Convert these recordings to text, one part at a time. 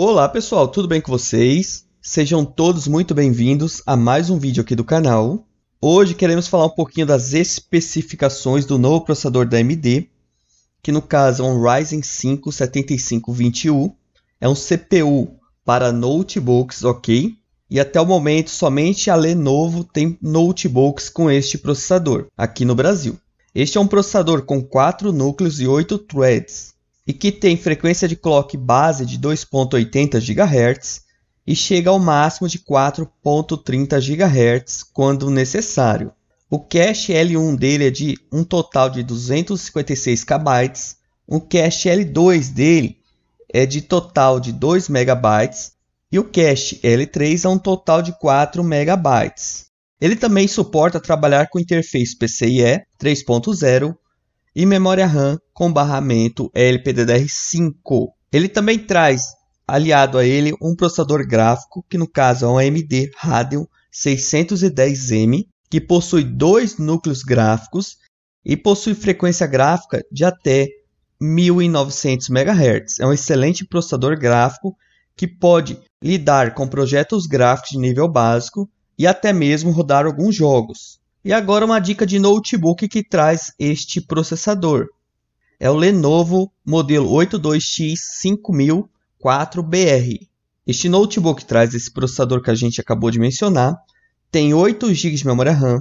Olá pessoal, tudo bem com vocês? Sejam todos muito bem-vindos a mais um vídeo aqui do canal. Hoje queremos falar um pouquinho das especificações do novo processador da AMD, que no caso é um Ryzen 5 7520U, é um CPU para notebooks, ok? E até o momento somente a Lenovo tem notebooks com este processador aqui no Brasil. Este é um processador com 4 núcleos e 8 threads, e que tem frequência de clock base de 2.80 GHz e chega ao máximo de 4.30 GHz quando necessário. O cache L1 dele é de um total de 256 KB, o cache L2 dele é de total de 2 MB e o cache L3 é um total de 4 MB. Ele também suporta trabalhar com interface PCIe 3.0 e memória RAM com barramento LPDDR5. Ele também traz aliado a ele um processador gráfico, que no caso é um AMD Radeon 610M, que possui dois núcleos gráficos e possui frequência gráfica de até 1900 MHz. É um excelente processador gráfico que pode lidar com projetos gráficos de nível básico e até mesmo rodar alguns jogos. E agora uma dica de notebook que traz este processador. É o Lenovo modelo 82X5004BR. Este notebook traz esse processador que a gente acabou de mencionar, tem 8 GB de memória RAM,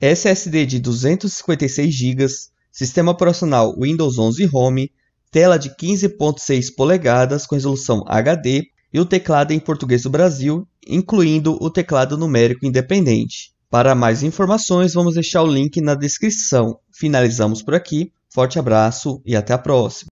SSD de 256 GB, sistema operacional Windows 11 Home, tela de 15.6 polegadas com resolução HD e o teclado em português do Brasil, incluindo o teclado numérico independente. Para mais informações, vamos deixar o link na descrição. Finalizamos por aqui. Forte abraço e até a próxima.